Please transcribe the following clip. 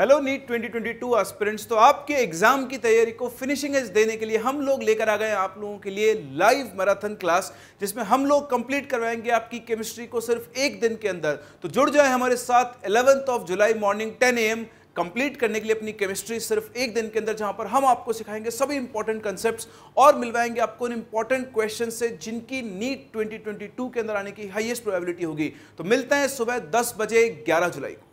hello NEET 2022 aspirants तो आपके exam की तैयारी को फिनिशिंग एज देने के लिए हम लोग लेकर आ गए आप लोगों के लिए लाइव मैराथन क्लास जिसमें हम लोग कंप्लीट करवाएंगे आपकी केमिस्ट्री को सिर्फ एक दिन के अंदर तो जुड़ जाए हमारे साथ 11th of July morning 10 AM complete करने के लिए अपनी केमिस्ट्री सिर्फ एक दिन के अंदर जहां पर हम आपको सिखाएंगे सभी इंपॉर्टेंट कॉन्सेप्ट्स और मिलवाएंगे आपको उन इंपॉर्टेंट क्वेश्चन से जिनकी नीट 2022 के अंदर आने की हाईएस्ट प्रोबेबिलिटी होगी तो मिलते हैं सुबह दस बजे ग्यारह जुलाई को